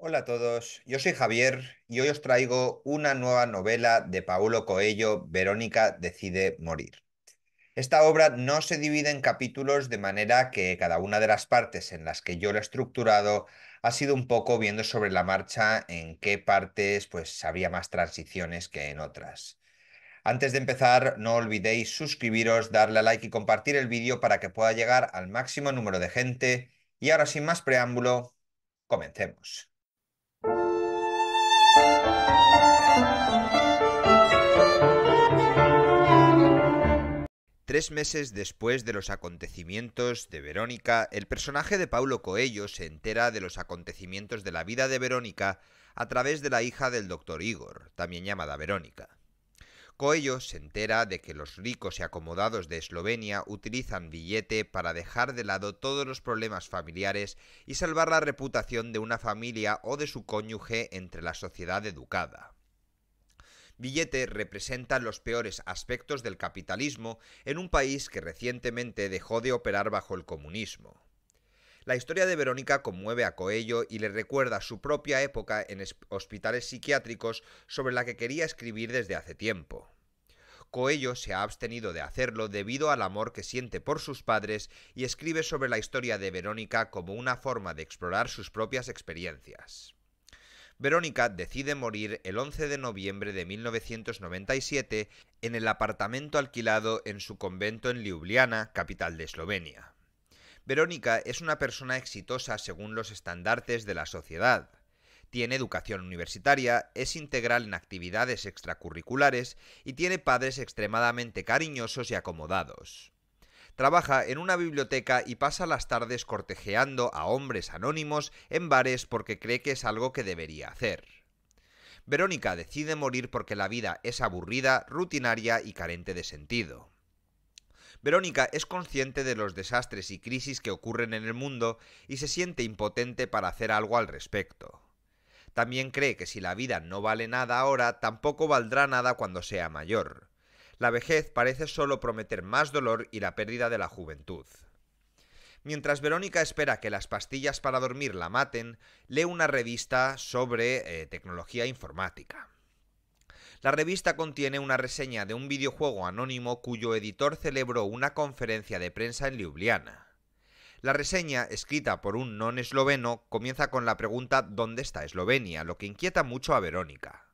Hola a todos, yo soy Javier y hoy os traigo una nueva novela de Paulo Coelho, Verónica decide morir. Esta obra no se divide en capítulos de manera que cada una de las partes en las que yo lo he estructurado ha sido un poco viendo sobre la marcha en qué partes pues había más transiciones que en otras. Antes de empezar, no olvidéis suscribiros, darle a like y compartir el vídeo para que pueda llegar al máximo número de gente. Y ahora sin más preámbulo, comencemos. Tres meses después de los acontecimientos de Verónica, el personaje de Paulo Coello se entera de los acontecimientos de la vida de Verónica a través de la hija del doctor Igor, también llamada Verónica. Coello se entera de que los ricos y acomodados de Eslovenia utilizan billete para dejar de lado todos los problemas familiares y salvar la reputación de una familia o de su cónyuge entre la sociedad educada. Billete representa los peores aspectos del capitalismo en un país que recientemente dejó de operar bajo el comunismo. La historia de Verónica conmueve a Coello y le recuerda su propia época en hospitales psiquiátricos sobre la que quería escribir desde hace tiempo. Coello se ha abstenido de hacerlo debido al amor que siente por sus padres y escribe sobre la historia de Verónica como una forma de explorar sus propias experiencias. Verónica decide morir el 11 de noviembre de 1997 en el apartamento alquilado en su convento en Ljubljana, capital de Eslovenia. Verónica es una persona exitosa según los estandartes de la sociedad. Tiene educación universitaria, es integral en actividades extracurriculares y tiene padres extremadamente cariñosos y acomodados. Trabaja en una biblioteca y pasa las tardes cortejeando a hombres anónimos en bares porque cree que es algo que debería hacer. Verónica decide morir porque la vida es aburrida, rutinaria y carente de sentido. Verónica es consciente de los desastres y crisis que ocurren en el mundo y se siente impotente para hacer algo al respecto. También cree que si la vida no vale nada ahora, tampoco valdrá nada cuando sea mayor. La vejez parece solo prometer más dolor y la pérdida de la juventud. Mientras Verónica espera que las pastillas para dormir la maten, lee una revista sobre eh, tecnología informática. La revista contiene una reseña de un videojuego anónimo cuyo editor celebró una conferencia de prensa en Ljubljana. La reseña, escrita por un non esloveno, comienza con la pregunta ¿dónde está Eslovenia?, lo que inquieta mucho a Verónica.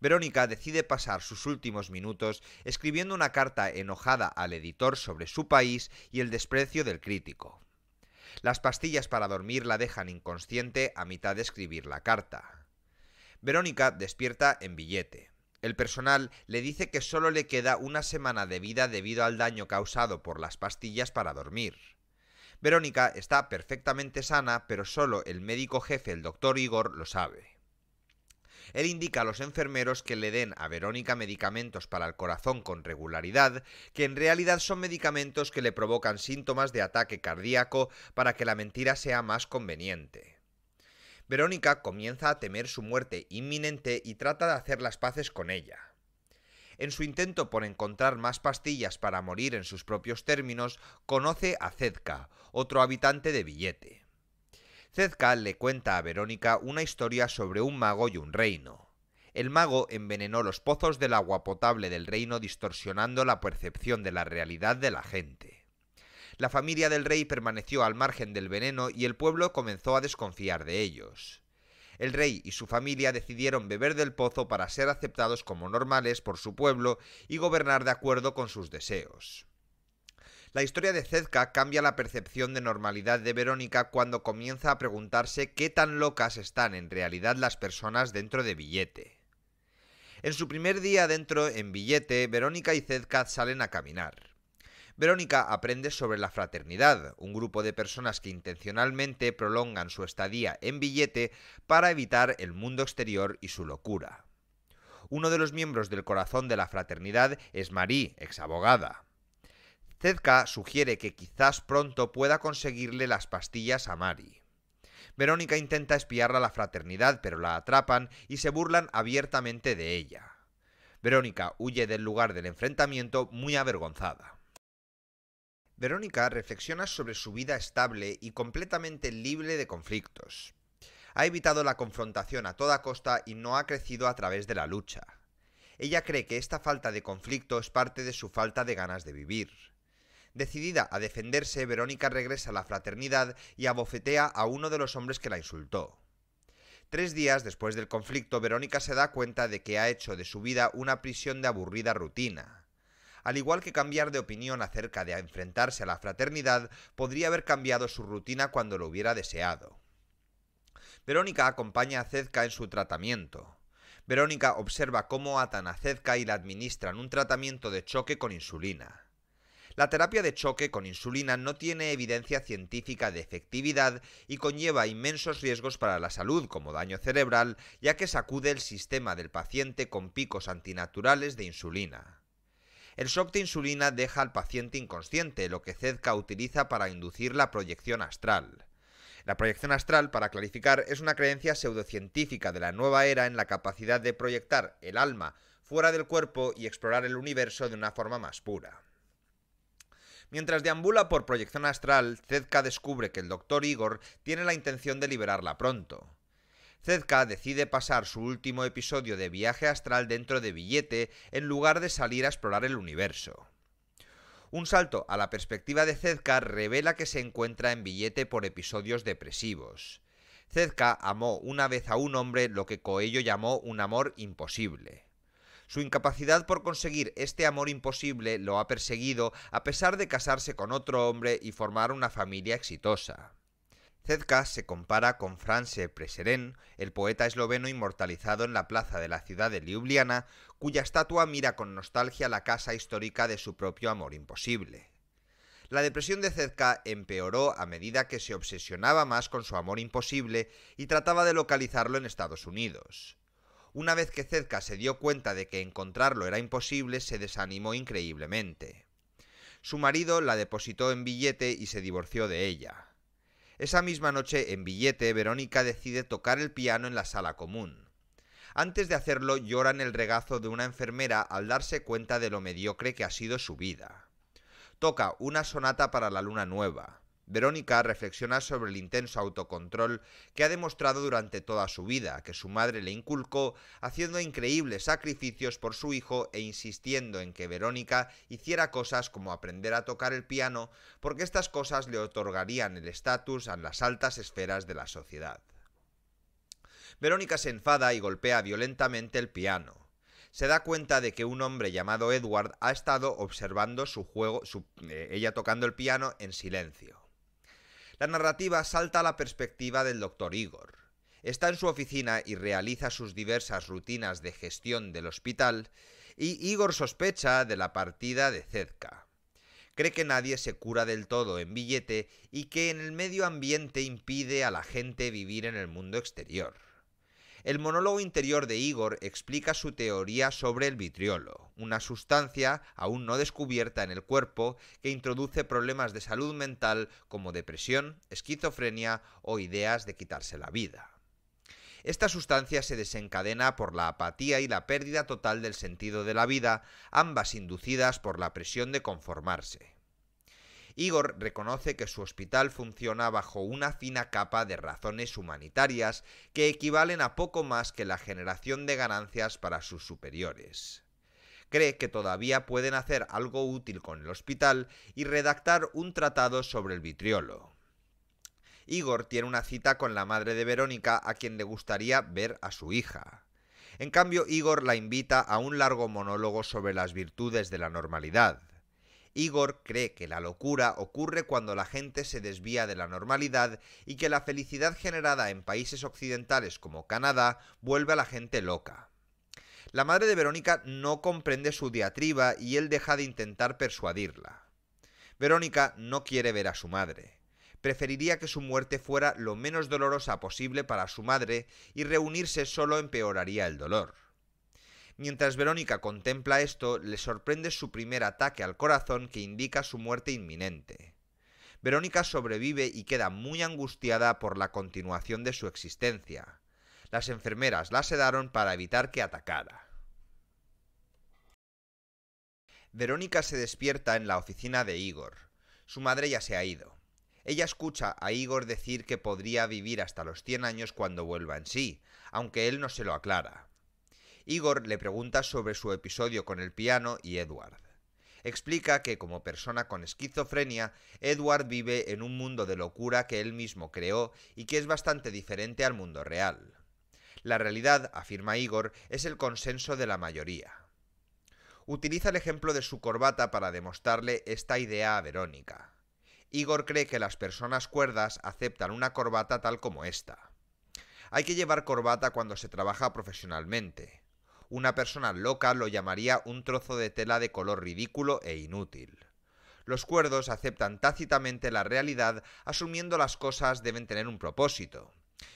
Verónica decide pasar sus últimos minutos escribiendo una carta enojada al editor sobre su país y el desprecio del crítico. Las pastillas para dormir la dejan inconsciente a mitad de escribir la carta. Verónica despierta en billete. El personal le dice que solo le queda una semana de vida debido al daño causado por las pastillas para dormir. Verónica está perfectamente sana, pero solo el médico jefe, el doctor Igor, lo sabe. Él indica a los enfermeros que le den a Verónica medicamentos para el corazón con regularidad, que en realidad son medicamentos que le provocan síntomas de ataque cardíaco para que la mentira sea más conveniente. Verónica comienza a temer su muerte inminente y trata de hacer las paces con ella. En su intento por encontrar más pastillas para morir en sus propios términos, conoce a Zedka, otro habitante de billete. Zedka le cuenta a Verónica una historia sobre un mago y un reino. El mago envenenó los pozos del agua potable del reino distorsionando la percepción de la realidad de la gente la familia del rey permaneció al margen del veneno y el pueblo comenzó a desconfiar de ellos. El rey y su familia decidieron beber del pozo para ser aceptados como normales por su pueblo y gobernar de acuerdo con sus deseos. La historia de Zedka cambia la percepción de normalidad de Verónica cuando comienza a preguntarse qué tan locas están en realidad las personas dentro de Billete. En su primer día dentro en Billete, Verónica y Zedka salen a caminar. Verónica aprende sobre la fraternidad, un grupo de personas que intencionalmente prolongan su estadía en billete para evitar el mundo exterior y su locura. Uno de los miembros del corazón de la fraternidad es Marie, abogada. Zedka sugiere que quizás pronto pueda conseguirle las pastillas a Mari. Verónica intenta espiar a la fraternidad, pero la atrapan y se burlan abiertamente de ella. Verónica huye del lugar del enfrentamiento muy avergonzada. Verónica reflexiona sobre su vida estable y completamente libre de conflictos. Ha evitado la confrontación a toda costa y no ha crecido a través de la lucha. Ella cree que esta falta de conflicto es parte de su falta de ganas de vivir. Decidida a defenderse, Verónica regresa a la fraternidad y abofetea a uno de los hombres que la insultó. Tres días después del conflicto, Verónica se da cuenta de que ha hecho de su vida una prisión de aburrida rutina. Al igual que cambiar de opinión acerca de enfrentarse a la fraternidad, podría haber cambiado su rutina cuando lo hubiera deseado. Verónica acompaña a Zedka en su tratamiento. Verónica observa cómo atan a Zedka y le administran un tratamiento de choque con insulina. La terapia de choque con insulina no tiene evidencia científica de efectividad y conlleva inmensos riesgos para la salud como daño cerebral, ya que sacude el sistema del paciente con picos antinaturales de insulina. El shock de insulina deja al paciente inconsciente, lo que Zedka utiliza para inducir la proyección astral. La proyección astral, para clarificar, es una creencia pseudocientífica de la nueva era en la capacidad de proyectar el alma fuera del cuerpo y explorar el universo de una forma más pura. Mientras deambula por proyección astral, Zedka descubre que el doctor Igor tiene la intención de liberarla pronto. Zedka decide pasar su último episodio de viaje astral dentro de Billete en lugar de salir a explorar el universo. Un salto a la perspectiva de Zedka revela que se encuentra en Billete por episodios depresivos. Zedka amó una vez a un hombre lo que Coello llamó un amor imposible. Su incapacidad por conseguir este amor imposible lo ha perseguido a pesar de casarse con otro hombre y formar una familia exitosa. Zedka se compara con France Preseren, el poeta esloveno inmortalizado en la plaza de la ciudad de Ljubljana, cuya estatua mira con nostalgia la casa histórica de su propio amor imposible. La depresión de Zedka empeoró a medida que se obsesionaba más con su amor imposible y trataba de localizarlo en Estados Unidos. Una vez que Zedka se dio cuenta de que encontrarlo era imposible, se desanimó increíblemente. Su marido la depositó en billete y se divorció de ella. Esa misma noche, en billete, Verónica decide tocar el piano en la sala común. Antes de hacerlo, llora en el regazo de una enfermera al darse cuenta de lo mediocre que ha sido su vida. Toca una sonata para la luna nueva. Verónica reflexiona sobre el intenso autocontrol que ha demostrado durante toda su vida, que su madre le inculcó, haciendo increíbles sacrificios por su hijo e insistiendo en que Verónica hiciera cosas como aprender a tocar el piano, porque estas cosas le otorgarían el estatus a las altas esferas de la sociedad. Verónica se enfada y golpea violentamente el piano se da cuenta de que un hombre llamado Edward ha estado observando su juego, eh, ella tocando el piano en silencio. La narrativa salta a la perspectiva del doctor Igor. Está en su oficina y realiza sus diversas rutinas de gestión del hospital, y Igor sospecha de la partida de Zedka. Cree que nadie se cura del todo en billete y que en el medio ambiente impide a la gente vivir en el mundo exterior. El monólogo interior de Igor explica su teoría sobre el vitriolo, una sustancia aún no descubierta en el cuerpo que introduce problemas de salud mental como depresión, esquizofrenia o ideas de quitarse la vida. Esta sustancia se desencadena por la apatía y la pérdida total del sentido de la vida, ambas inducidas por la presión de conformarse. Igor reconoce que su hospital funciona bajo una fina capa de razones humanitarias que equivalen a poco más que la generación de ganancias para sus superiores cree que todavía pueden hacer algo útil con el hospital y redactar un tratado sobre el vitriolo. Igor tiene una cita con la madre de Verónica a quien le gustaría ver a su hija. En cambio, Igor la invita a un largo monólogo sobre las virtudes de la normalidad. Igor cree que la locura ocurre cuando la gente se desvía de la normalidad y que la felicidad generada en países occidentales como Canadá vuelve a la gente loca. La madre de Verónica no comprende su diatriba y él deja de intentar persuadirla. Verónica no quiere ver a su madre. Preferiría que su muerte fuera lo menos dolorosa posible para su madre y reunirse solo empeoraría el dolor. Mientras Verónica contempla esto, le sorprende su primer ataque al corazón que indica su muerte inminente. Verónica sobrevive y queda muy angustiada por la continuación de su existencia. Las enfermeras la sedaron para evitar que atacara. Verónica se despierta en la oficina de Igor. Su madre ya se ha ido. Ella escucha a Igor decir que podría vivir hasta los 100 años cuando vuelva en sí, aunque él no se lo aclara. Igor le pregunta sobre su episodio con el piano y Edward. Explica que como persona con esquizofrenia, Edward vive en un mundo de locura que él mismo creó y que es bastante diferente al mundo real. La realidad, afirma Igor, es el consenso de la mayoría. Utiliza el ejemplo de su corbata para demostrarle esta idea a Verónica. Igor cree que las personas cuerdas aceptan una corbata tal como esta. Hay que llevar corbata cuando se trabaja profesionalmente. Una persona loca lo llamaría un trozo de tela de color ridículo e inútil. Los cuerdos aceptan tácitamente la realidad, asumiendo las cosas deben tener un propósito,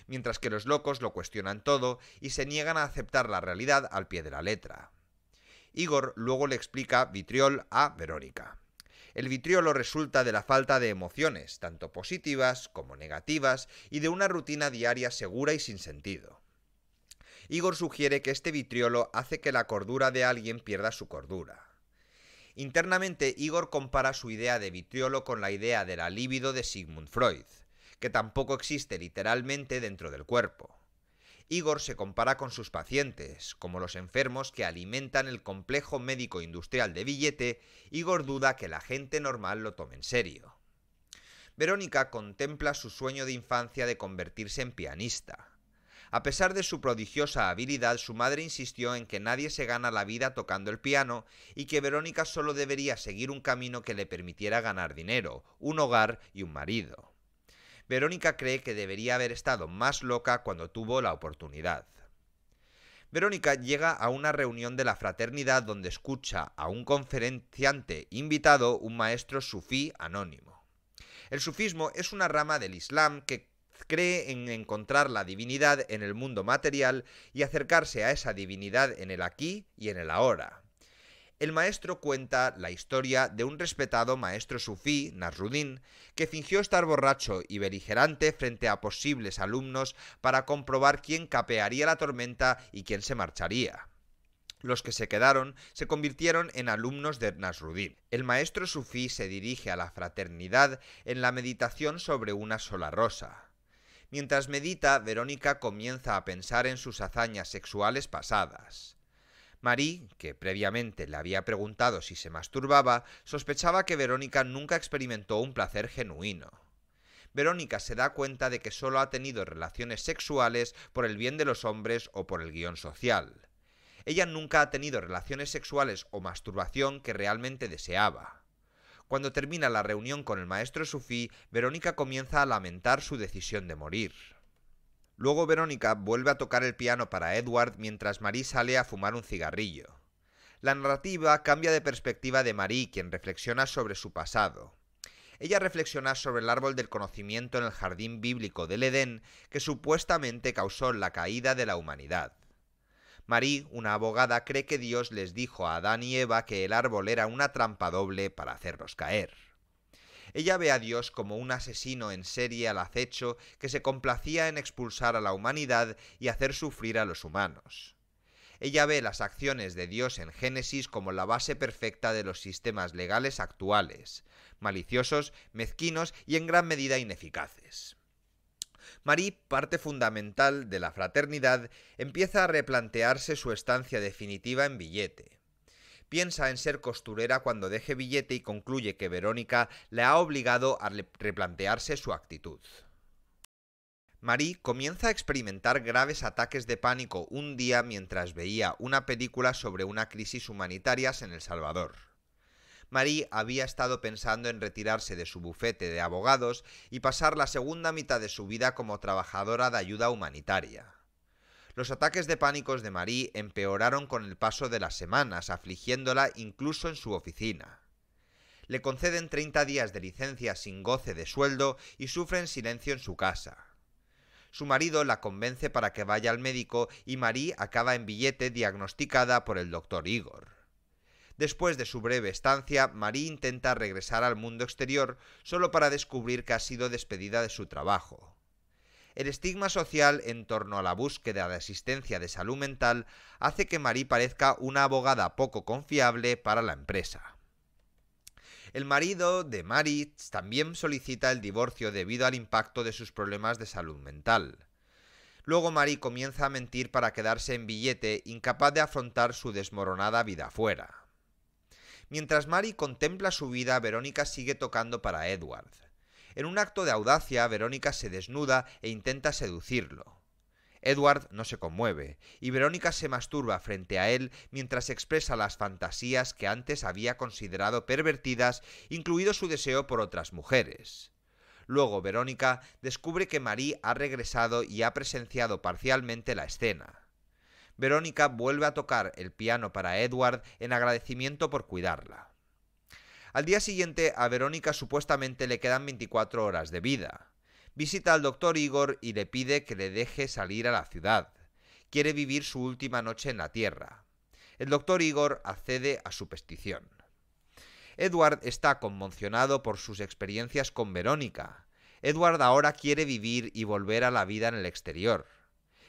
mientras que los locos lo cuestionan todo y se niegan a aceptar la realidad al pie de la letra. Igor luego le explica vitriol a Verónica. El vitriolo resulta de la falta de emociones, tanto positivas como negativas, y de una rutina diaria segura y sin sentido. Igor sugiere que este vitriolo hace que la cordura de alguien pierda su cordura. Internamente, Igor compara su idea de vitriolo con la idea de la libido de Sigmund Freud, que tampoco existe literalmente dentro del cuerpo. Igor se compara con sus pacientes, como los enfermos que alimentan el complejo médico industrial de billete, Igor duda que la gente normal lo tome en serio. Verónica contempla su sueño de infancia de convertirse en pianista. A pesar de su prodigiosa habilidad, su madre insistió en que nadie se gana la vida tocando el piano y que Verónica solo debería seguir un camino que le permitiera ganar dinero, un hogar y un marido. Verónica cree que debería haber estado más loca cuando tuvo la oportunidad. Verónica llega a una reunión de la fraternidad donde escucha a un conferenciante invitado, un maestro sufí anónimo. El sufismo es una rama del Islam que cree en encontrar la divinidad en el mundo material y acercarse a esa divinidad en el aquí y en el ahora. El maestro cuenta la historia de un respetado maestro sufí, Nasruddin, que fingió estar borracho y beligerante frente a posibles alumnos para comprobar quién capearía la tormenta y quién se marcharía. Los que se quedaron se convirtieron en alumnos de Nasruddin. El maestro sufí se dirige a la fraternidad en la meditación sobre una sola rosa. Mientras medita, Verónica comienza a pensar en sus hazañas sexuales pasadas. Marie, que previamente le había preguntado si se masturbaba, sospechaba que Verónica nunca experimentó un placer genuino. Verónica se da cuenta de que solo ha tenido relaciones sexuales por el bien de los hombres o por el guión social. Ella nunca ha tenido relaciones sexuales o masturbación que realmente deseaba. Cuando termina la reunión con el maestro sufí, Verónica comienza a lamentar su decisión de morir. Luego Verónica vuelve a tocar el piano para Edward mientras Marie sale a fumar un cigarrillo. La narrativa cambia de perspectiva de Marie, quien reflexiona sobre su pasado. Ella reflexiona sobre el árbol del conocimiento en el jardín bíblico del Edén que supuestamente causó la caída de la humanidad. Marie, una abogada, cree que Dios les dijo a Adán y Eva que el árbol era una trampa doble para hacerlos caer. Ella ve a Dios como un asesino en serie al acecho que se complacía en expulsar a la humanidad y hacer sufrir a los humanos. Ella ve las acciones de Dios en Génesis como la base perfecta de los sistemas legales actuales, maliciosos, mezquinos y en gran medida ineficaces. Marie, parte fundamental de la fraternidad, empieza a replantearse su estancia definitiva en Billete. Piensa en ser costurera cuando deje Billete y concluye que Verónica le ha obligado a replantearse su actitud. Marie comienza a experimentar graves ataques de pánico un día mientras veía una película sobre una crisis humanitaria en El Salvador. Marie había estado pensando en retirarse de su bufete de abogados y pasar la segunda mitad de su vida como trabajadora de ayuda humanitaria. Los ataques de pánicos de Marie empeoraron con el paso de las semanas, afligiéndola incluso en su oficina. Le conceden 30 días de licencia sin goce de sueldo y sufre en silencio en su casa. Su marido la convence para que vaya al médico y Marie acaba en billete diagnosticada por el doctor Igor. Después de su breve estancia, Marie intenta regresar al mundo exterior solo para descubrir que ha sido despedida de su trabajo. El estigma social en torno a la búsqueda de asistencia de salud mental hace que Marie parezca una abogada poco confiable para la empresa. El marido de Marie también solicita el divorcio debido al impacto de sus problemas de salud mental. Luego Marie comienza a mentir para quedarse en billete, incapaz de afrontar su desmoronada vida afuera. Mientras Mary contempla su vida, Verónica sigue tocando para Edward. En un acto de audacia, Verónica se desnuda e intenta seducirlo. Edward no se conmueve, y Verónica se masturba frente a él mientras expresa las fantasías que antes había considerado pervertidas, incluido su deseo por otras mujeres. Luego Verónica descubre que Marie ha regresado y ha presenciado parcialmente la escena. Verónica vuelve a tocar el piano para Edward en agradecimiento por cuidarla. Al día siguiente a Verónica supuestamente le quedan 24 horas de vida. Visita al doctor Igor y le pide que le deje salir a la ciudad. Quiere vivir su última noche en la Tierra. El doctor Igor accede a su petición. Edward está conmocionado por sus experiencias con Verónica. Edward ahora quiere vivir y volver a la vida en el exterior.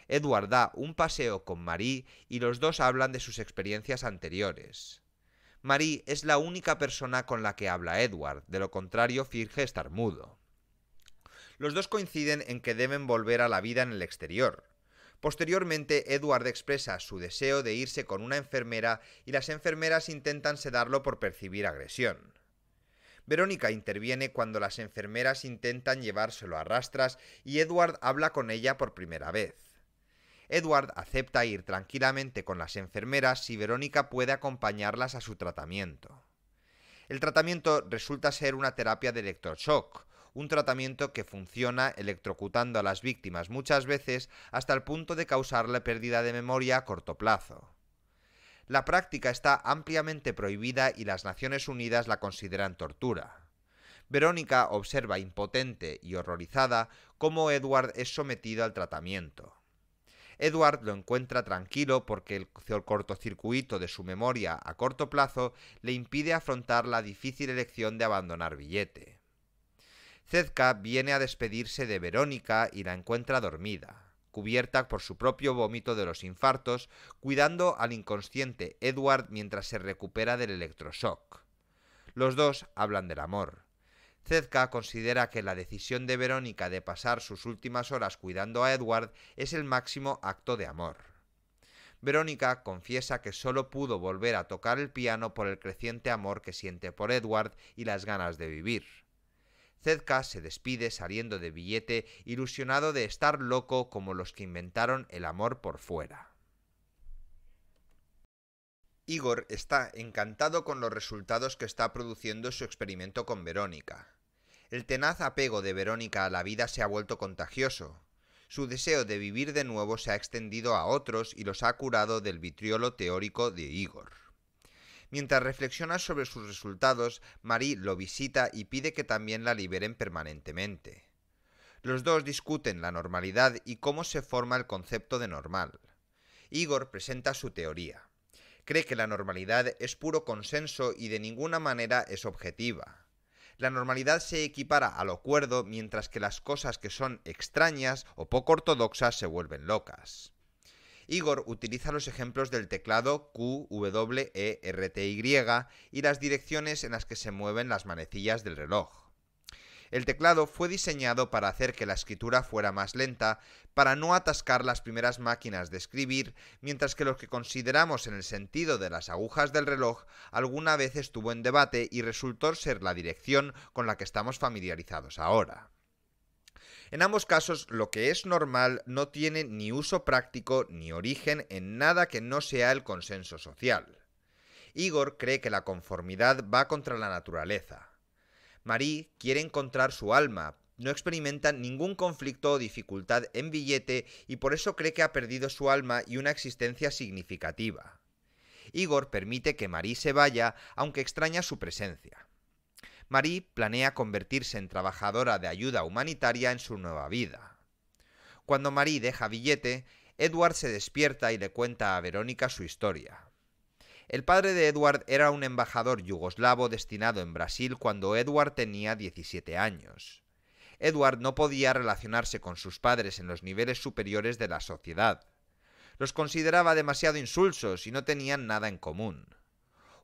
Edward da un paseo con Marie y los dos hablan de sus experiencias anteriores. Marie es la única persona con la que habla Edward, de lo contrario finge estar mudo. Los dos coinciden en que deben volver a la vida en el exterior. Posteriormente, Edward expresa su deseo de irse con una enfermera y las enfermeras intentan sedarlo por percibir agresión. Verónica interviene cuando las enfermeras intentan llevárselo a rastras y Edward habla con ella por primera vez. Edward acepta ir tranquilamente con las enfermeras si Verónica puede acompañarlas a su tratamiento. El tratamiento resulta ser una terapia de electroshock, un tratamiento que funciona electrocutando a las víctimas muchas veces hasta el punto de causarle pérdida de memoria a corto plazo. La práctica está ampliamente prohibida y las Naciones Unidas la consideran tortura. Verónica observa impotente y horrorizada cómo Edward es sometido al tratamiento. Edward lo encuentra tranquilo porque el cortocircuito de su memoria a corto plazo le impide afrontar la difícil elección de abandonar billete. Zedka viene a despedirse de Verónica y la encuentra dormida, cubierta por su propio vómito de los infartos, cuidando al inconsciente Edward mientras se recupera del electroshock. Los dos hablan del amor. Zedka considera que la decisión de Verónica de pasar sus últimas horas cuidando a Edward es el máximo acto de amor. Verónica confiesa que solo pudo volver a tocar el piano por el creciente amor que siente por Edward y las ganas de vivir. Zedka se despide saliendo de billete, ilusionado de estar loco como los que inventaron el amor por fuera. Igor está encantado con los resultados que está produciendo su experimento con Verónica. El tenaz apego de Verónica a la vida se ha vuelto contagioso. Su deseo de vivir de nuevo se ha extendido a otros y los ha curado del vitriolo teórico de Igor. Mientras reflexiona sobre sus resultados, Marie lo visita y pide que también la liberen permanentemente. Los dos discuten la normalidad y cómo se forma el concepto de normal. Igor presenta su teoría. Cree que la normalidad es puro consenso y de ninguna manera es objetiva. La normalidad se equipara a lo cuerdo, mientras que las cosas que son extrañas o poco ortodoxas se vuelven locas. Igor utiliza los ejemplos del teclado Q, W, E, R, T, Y y las direcciones en las que se mueven las manecillas del reloj. El teclado fue diseñado para hacer que la escritura fuera más lenta, para no atascar las primeras máquinas de escribir, mientras que lo que consideramos en el sentido de las agujas del reloj alguna vez estuvo en debate y resultó ser la dirección con la que estamos familiarizados ahora. En ambos casos, lo que es normal no tiene ni uso práctico ni origen en nada que no sea el consenso social. Igor cree que la conformidad va contra la naturaleza. Marie quiere encontrar su alma, no experimenta ningún conflicto o dificultad en billete y por eso cree que ha perdido su alma y una existencia significativa. Igor permite que Marie se vaya, aunque extraña su presencia. Marie planea convertirse en trabajadora de ayuda humanitaria en su nueva vida. Cuando Marie deja billete, Edward se despierta y le cuenta a Verónica su historia. El padre de Edward era un embajador yugoslavo destinado en Brasil cuando Edward tenía 17 años. Edward no podía relacionarse con sus padres en los niveles superiores de la sociedad. Los consideraba demasiado insulsos y no tenían nada en común.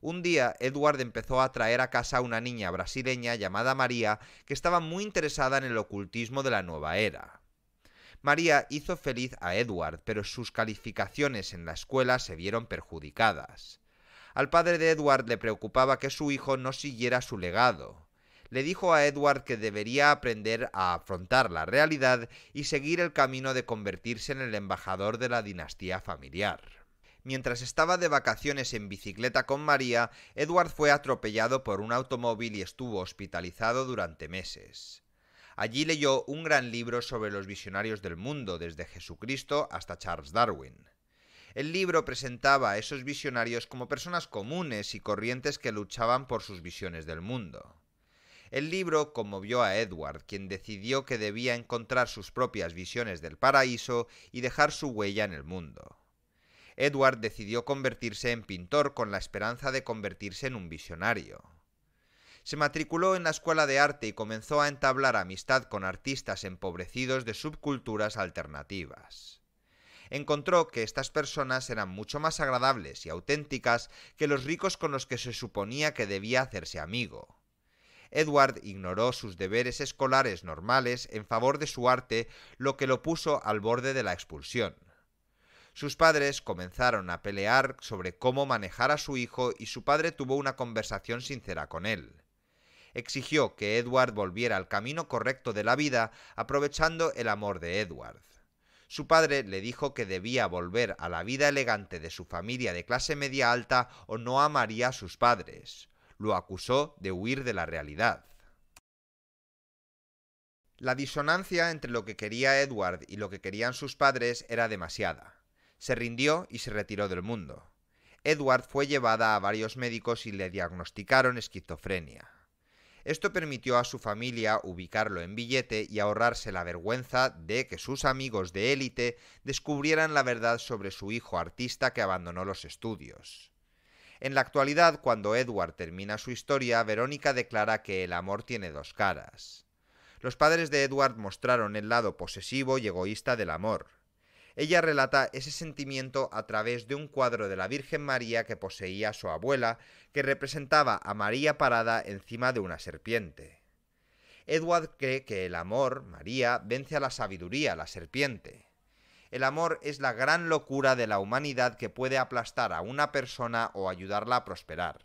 Un día Edward empezó a traer a casa a una niña brasileña llamada María que estaba muy interesada en el ocultismo de la nueva era. María hizo feliz a Edward, pero sus calificaciones en la escuela se vieron perjudicadas. Al padre de Edward le preocupaba que su hijo no siguiera su legado. Le dijo a Edward que debería aprender a afrontar la realidad y seguir el camino de convertirse en el embajador de la dinastía familiar. Mientras estaba de vacaciones en bicicleta con María, Edward fue atropellado por un automóvil y estuvo hospitalizado durante meses. Allí leyó un gran libro sobre los visionarios del mundo, desde Jesucristo hasta Charles Darwin. El libro presentaba a esos visionarios como personas comunes y corrientes que luchaban por sus visiones del mundo. El libro conmovió a Edward, quien decidió que debía encontrar sus propias visiones del paraíso y dejar su huella en el mundo. Edward decidió convertirse en pintor con la esperanza de convertirse en un visionario. Se matriculó en la escuela de arte y comenzó a entablar amistad con artistas empobrecidos de subculturas alternativas encontró que estas personas eran mucho más agradables y auténticas que los ricos con los que se suponía que debía hacerse amigo. Edward ignoró sus deberes escolares normales en favor de su arte, lo que lo puso al borde de la expulsión. Sus padres comenzaron a pelear sobre cómo manejar a su hijo y su padre tuvo una conversación sincera con él. Exigió que Edward volviera al camino correcto de la vida aprovechando el amor de Edward. Su padre le dijo que debía volver a la vida elegante de su familia de clase media alta o no amaría a sus padres. Lo acusó de huir de la realidad. La disonancia entre lo que quería Edward y lo que querían sus padres era demasiada. Se rindió y se retiró del mundo. Edward fue llevada a varios médicos y le diagnosticaron esquizofrenia. Esto permitió a su familia ubicarlo en billete y ahorrarse la vergüenza de que sus amigos de élite descubrieran la verdad sobre su hijo artista que abandonó los estudios. En la actualidad, cuando Edward termina su historia, Verónica declara que el amor tiene dos caras. Los padres de Edward mostraron el lado posesivo y egoísta del amor. Ella relata ese sentimiento a través de un cuadro de la Virgen María que poseía su abuela, que representaba a María parada encima de una serpiente. Edward cree que el amor, María, vence a la sabiduría, la serpiente. El amor es la gran locura de la humanidad que puede aplastar a una persona o ayudarla a prosperar.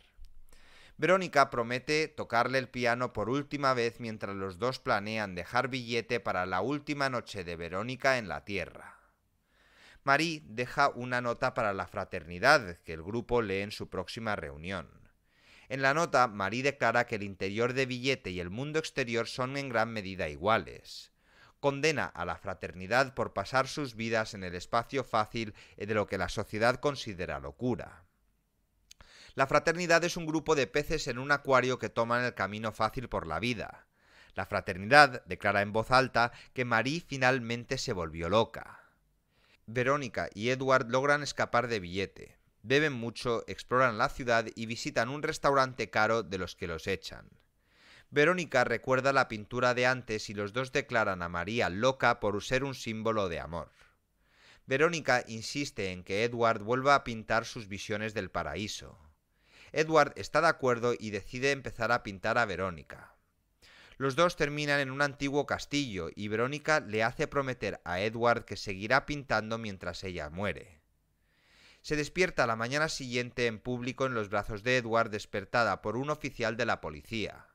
Verónica promete tocarle el piano por última vez mientras los dos planean dejar billete para la última noche de Verónica en la Tierra. Marie deja una nota para la fraternidad que el grupo lee en su próxima reunión. En la nota, Marie declara que el interior de billete y el mundo exterior son en gran medida iguales. Condena a la fraternidad por pasar sus vidas en el espacio fácil de lo que la sociedad considera locura. La fraternidad es un grupo de peces en un acuario que toman el camino fácil por la vida. La fraternidad declara en voz alta que Marie finalmente se volvió loca. Verónica y Edward logran escapar de billete. Beben mucho, exploran la ciudad y visitan un restaurante caro de los que los echan. Verónica recuerda la pintura de antes y los dos declaran a María loca por ser un símbolo de amor. Verónica insiste en que Edward vuelva a pintar sus visiones del paraíso. Edward está de acuerdo y decide empezar a pintar a Verónica. Los dos terminan en un antiguo castillo y Verónica le hace prometer a Edward que seguirá pintando mientras ella muere. Se despierta la mañana siguiente en público en los brazos de Edward despertada por un oficial de la policía.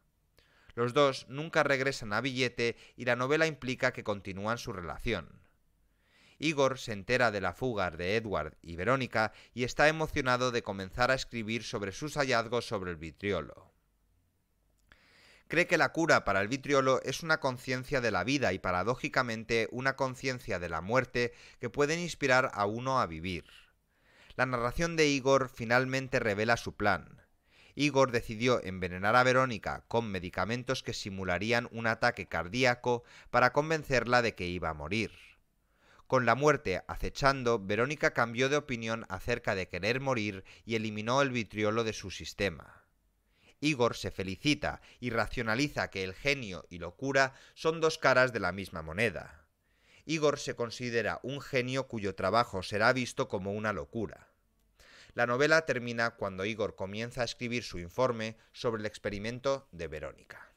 Los dos nunca regresan a Billete y la novela implica que continúan su relación. Igor se entera de la fuga de Edward y Verónica y está emocionado de comenzar a escribir sobre sus hallazgos sobre el vitriolo cree que la cura para el vitriolo es una conciencia de la vida y paradójicamente una conciencia de la muerte que pueden inspirar a uno a vivir. La narración de Igor finalmente revela su plan. Igor decidió envenenar a Verónica con medicamentos que simularían un ataque cardíaco para convencerla de que iba a morir. Con la muerte acechando, Verónica cambió de opinión acerca de querer morir y eliminó el vitriolo de su sistema. Igor se felicita y racionaliza que el genio y locura son dos caras de la misma moneda. Igor se considera un genio cuyo trabajo será visto como una locura. La novela termina cuando Igor comienza a escribir su informe sobre el experimento de Verónica.